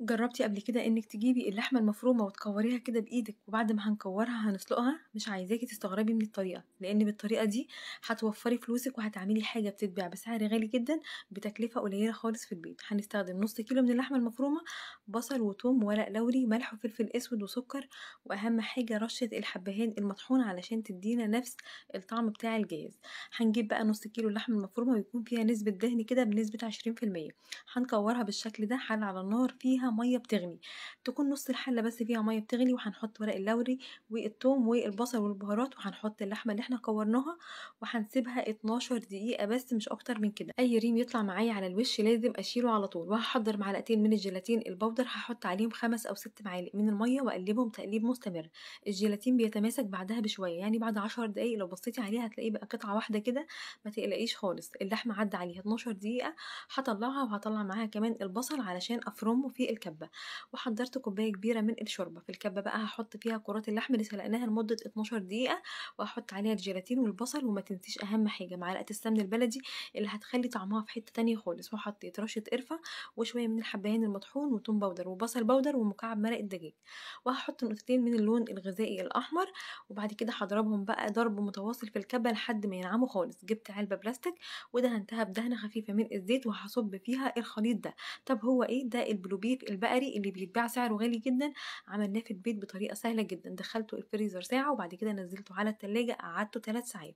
جربتي قبل كده انك تجيبي اللحمه المفرومه وتكوريها كده بايدك وبعد ما هنكورها هنسلقها مش عايزاكي تستغربي من الطريقه لان بالطريقه دي هتوفري فلوسك وهتعملي حاجه بتتباع بسعر غالي جدا بتكلفه قليله خالص في البيت هنستخدم نص كيلو من اللحمه المفرومه بصل وتوم ورق لوري ملح وفلفل اسود وسكر واهم حاجه رشه الحبهان المطحون علشان تدينا نفس الطعم بتاع الجاهز هنجيب بقى نص كيلو اللحمه المفرومه ويكون فيها نسبه دهن كده بنسبه عشرين في المية هنكورها بالشكل ده حل على النار فيها ميه بتغلي تكون نص الحله بس فيها ميه بتغلي وهنحط ورق اللوري والثوم والبصل والبهارات وهنحط اللحمه اللي احنا كورناها وهنسيبها 12 دقيقه بس مش اكتر من كده اي ريم يطلع معايا على الوش لازم اشيله على طول وهحضر معلقتين من الجيلاتين البودر هحط عليهم خمس او ست معالق من الميه واقلبهم تقليب مستمر الجيلاتين بيتماسك بعدها بشويه يعني بعد 10 دقايق لو بصيتي عليها هتلاقيه بقى قطعه واحده كده ما تقلقيش خالص اللحمه عدى عليها 12 دقيقه هطلعها وهطلع معاها كمان البصل علشان افرمه في الكبة وحضرت كوباية كبيرة من الشوربة في الكبة بقى هحط فيها كرات اللحم اللي سلقناها لمدة 12 دقيقة وهحط عليها الجيلاتين والبصل وما تنسيش أهم حاجة معلقة السمن البلدي اللي هتخلي طعمها في حتة تانية خالص وحطيت رشة قرفة وشوية من الحبهان المطحون وتوم باودر وبصل باودر ومكعب مرق الدجاج وهحط نقطتين من اللون الغذائي الأحمر وبعد كده هضربهم بقى ضرب متواصل في الكبة لحد ما ينعموا خالص جبت علبة بلاستيك ودهنتها بدهنة خفيفة من الزيت وهصب فيها الخليط ده طب هو ايه ده البلوبيف البقري اللي بيتباع سعره غالي جدا عملناه في البيت بطريقه سهله جدا دخلته الفريزر ساعه وبعد كده نزلته على التلاجة قعدته 3 ساعات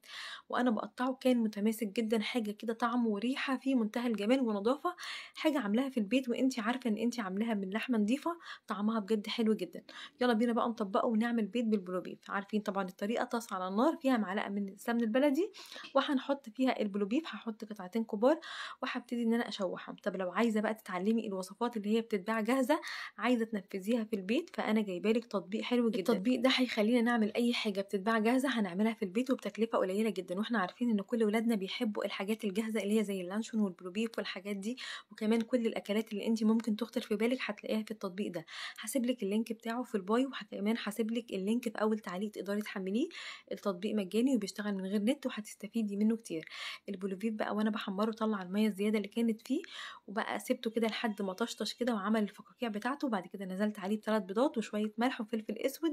وانا بقطعه كان متماسك جدا حاجه كده طعمه وريحه في منتهى الجمال ونظافه حاجه عاملاها في البيت وانت عارفه ان انت عاملاها من لحمه نظيفه طعمها بجد حلو جدا يلا بينا بقى نطبقه ونعمل بيض بالبلوبيف عارفين طبعا الطريقه طاس على النار فيها معلقه من السمن البلدي وهنحط فيها البلوبيف هحط قطعتين كبار وهبتدي ان انا اشوحهم طب لو عايزه بقى تتعلمي الوصفات اللي هي بتتباع بتاعها جاهزه عايزه تنفذيها في البيت فانا جايبة لك تطبيق حلو جدا التطبيق ده هيخلينا نعمل اي حاجه بتتباع جاهزه هنعملها في البيت وبتكلفه قليله جدا واحنا عارفين ان كل ولادنا بيحبوا الحاجات الجاهزه اللي هي زي اللانشون والبروبيف والحاجات دي وكمان كل الاكلات اللي انت ممكن تخطر في بالك هتلاقيها في التطبيق ده هسيب لك اللينك بتاعه في البايو وكمان هسيب لك اللينك في اول تعليق تقدري تحمليه التطبيق مجاني وبيشتغل من غير نت وهتستفيدي منه كتير البوليفيف بقى وانا بحمره طلع الميه الزياده اللي كانت فيه وبقى سبته كده لحد ما طشطش كده وعمل الفقاقيع بتاعته وبعد كده نزلت عليه بثلاث بيضات وشويه ملح وفلفل اسود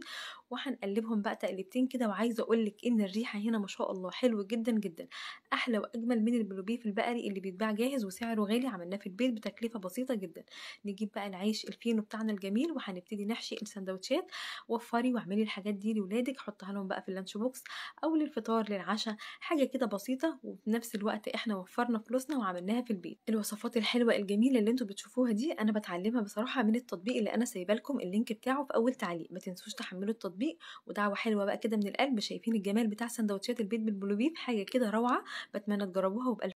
وهنقلبهم بقى تقلبتين كده وعايزه اقول لك ان الريحه هنا ما شاء الله حلو جدا جدا احلى واجمل من البلوبي في البقري اللي بيتباع جاهز وسعره غالي عملناه في البيت بتكلفه بسيطه جدا نجيب بقى العيش الفينو بتاعنا الجميل وهنبتدي نحشي السندوتشات وفري واعملي الحاجات دي لاولادك حطها لهم بقى في اللانش بوكس او للفطار للعشاء حاجه كده بسيطه وفي نفس الوقت احنا وفرنا فلوسنا وعملناها في البيت الوصفات الحلوه الجميله اللي انتوا بتشوفوها دي انا بتعلمها بصراحه من التطبيق اللي انا سايبه لكم اللينك بتاعه في اول تعليق ما تنسوش تحملوا التطبيق ودعوه حلوه بقى كده من القلب شايفين الجمال بتاع سندوتشات البيت بالبلوبيف حاجه كده روعه بتمنى تجربوها وبقى